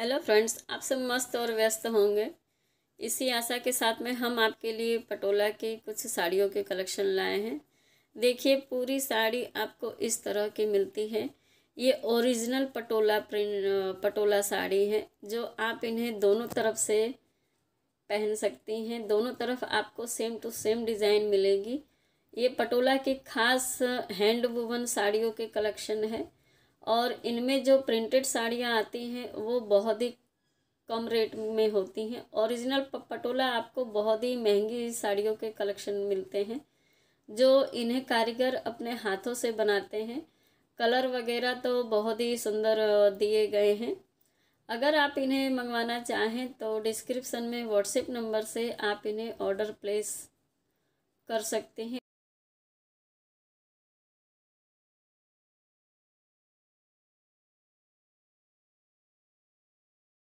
hello friends आप सब मस्त और व्यस्त होंगे इसी आशा के साथ में हम आपके लिए पटोला के कुछ साड़ियों के कलेक्शन लाए हैं देखिए पूरी साड़ी आपको इस तरह की मिलती है ये ओरिजिनल पटोला प्रिंट पटोला साड़ी है जो आप इन्हें दोनों तरफ से पहन सकती हैं दोनों तरफ आपको सेम टू सेम डिज़ाइन मिलेगी ये पटोला की खास हैंड वूवन साड़ियों के कलेक्शन है और इनमें जो प्रिंटेड साड़ियाँ आती हैं वो बहुत ही कम रेट में होती हैं ओरिजिनल पटोला आपको बहुत ही महंगी साड़ियों के कलेक्शन मिलते हैं जो इन्हें कारीगर अपने हाथों से बनाते हैं कलर वगैरह तो बहुत ही सुंदर दिए गए हैं अगर आप इन्हें मंगवाना चाहें तो डिस्क्रिप्शन में व्हाट्सएप नंबर से आप इन्हें ऑर्डर प्लेस कर सकते हैं